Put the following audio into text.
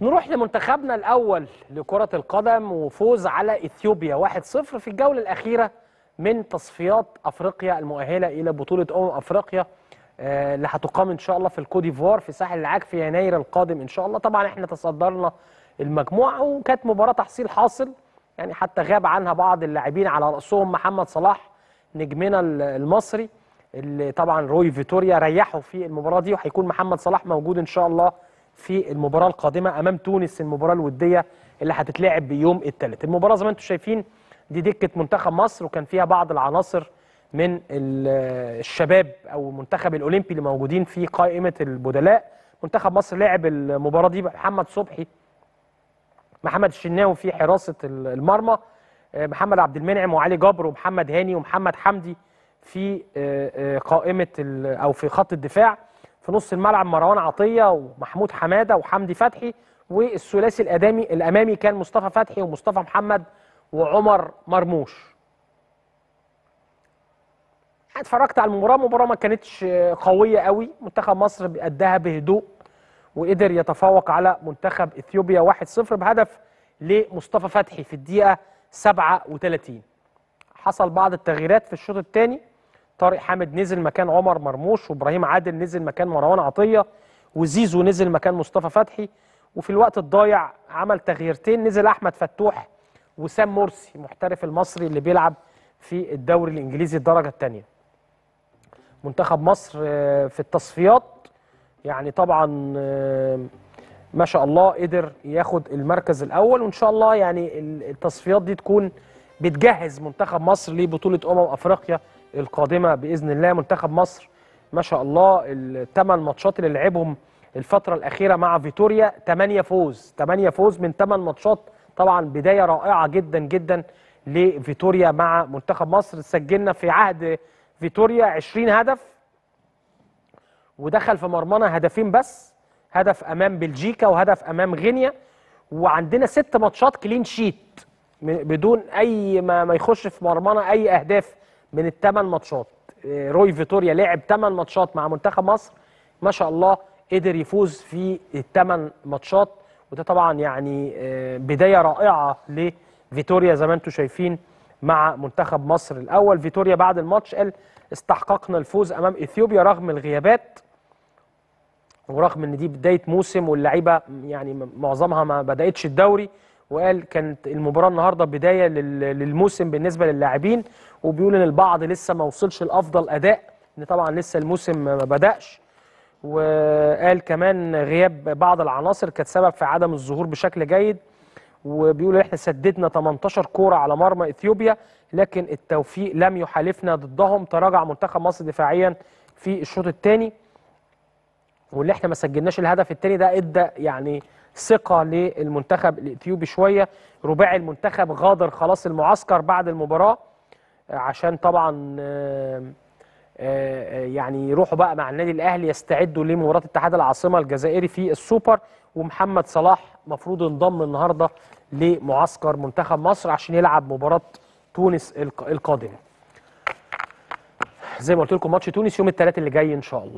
نروح لمنتخبنا الأول لكرة القدم وفوز على إثيوبيا 1-0 في الجولة الأخيرة من تصفيات أفريقيا المؤهلة إلى بطولة أمم أفريقيا آه، اللي هتقام إن شاء الله في الكوديفوار في ساحل العاج في يناير القادم إن شاء الله طبعا إحنا تصدرنا المجموعة وكانت مباراة تحصيل حاصل يعني حتى غاب عنها بعض اللاعبين على رأسهم محمد صلاح نجمنا المصري اللي طبعا روي فيتوريا ريحوا في المباراة دي وهيكون محمد صلاح موجود إن شاء الله في المباراه القادمه امام تونس المباراه الوديه اللي هتتلعب بيوم الثالث المباراه زي ما انتم شايفين دي دكه منتخب مصر وكان فيها بعض العناصر من الشباب او منتخب الاولمبي اللي موجودين في قائمه البدلاء منتخب مصر لعب المباراه دي محمد صبحي محمد الشناوي في حراسه المرمى آه، محمد عبد المنعم وعلي جبر ومحمد هاني ومحمد حمدي في آه، آه، قائمه او في خط الدفاع في نص الملعب مروان عطيه ومحمود حماده وحمدي فتحي والثلاثي الادامي الامامي كان مصطفى فتحي ومصطفى محمد وعمر مرموش اتفرجت على المباراه المباراه ما كانتش قويه قوي منتخب مصر اداها بهدوء وقدر يتفوق على منتخب اثيوبيا 1-0 بهدف لمصطفى فتحي في الدقيقه 37 حصل بعض التغييرات في الشوط الثاني طارق حامد نزل مكان عمر مرموش وابراهيم عادل نزل مكان مروان عطيه وزيزو نزل مكان مصطفى فتحي وفي الوقت الضايع عمل تغييرتين نزل احمد فتوح وسام مرسي محترف المصري اللي بيلعب في الدوري الانجليزي الدرجه الثانيه منتخب مصر آه، في التصفيات يعني طبعا آه، ما شاء الله قدر ياخد المركز الاول وان شاء الله يعني التصفيات دي تكون بتجهز منتخب مصر لبطوله امم افريقيا القادمه باذن الله منتخب مصر ما شاء الله الثمان ماتشات اللي لعبهم الفتره الاخيره مع فيتوريا 8 فوز 8 فوز من 8 ماتشات طبعا بدايه رائعه جدا جدا لفيتوريا مع منتخب مصر سجلنا في عهد فيتوريا 20 هدف ودخل في مرمانا هدفين بس هدف امام بلجيكا وهدف امام غينيا وعندنا ست ماتشات كلين شيت بدون اي ما, ما يخش في مرمانا اي اهداف من الثمان ماتشات آه، روي فيتوريا لعب ثمان ماتشات مع منتخب مصر ما شاء الله قدر يفوز في الثمان ماتشات وده طبعا يعني آه، بدايه رائعه لفيتوريا زي ما انتم شايفين مع منتخب مصر الاول فيتوريا بعد الماتش قال استحققنا الفوز امام اثيوبيا رغم الغيابات ورغم ان دي بدايه موسم واللعيبه يعني معظمها ما بداتش الدوري وقال كانت المباراه النهارده بدايه للموسم بالنسبه للاعبين وبيقول ان البعض لسه ما وصلش لافضل اداء ان طبعا لسه الموسم ما بداش وقال كمان غياب بعض العناصر كانت سبب في عدم الظهور بشكل جيد وبيقول احنا سددنا 18 كوره على مرمى اثيوبيا لكن التوفيق لم يحالفنا ضدهم تراجع منتخب مصر دفاعيا في الشوط الثاني واللي احنا ما سجلناش الهدف الثاني ده ادى يعني ثقه للمنتخب الاثيوبي شويه رباعي المنتخب غادر خلاص المعسكر بعد المباراه آه، عشان طبعا آه، آه، يعني يروحوا بقى مع النادي الاهلي يستعدوا لمباراه اتحاد العاصمه الجزائري في السوبر ومحمد صلاح مفروض انضم النهارده لمعسكر منتخب مصر عشان يلعب مباراه تونس القادمه زي ما قلت لكم ماتش تونس يوم الثلاث اللي جاي ان شاء الله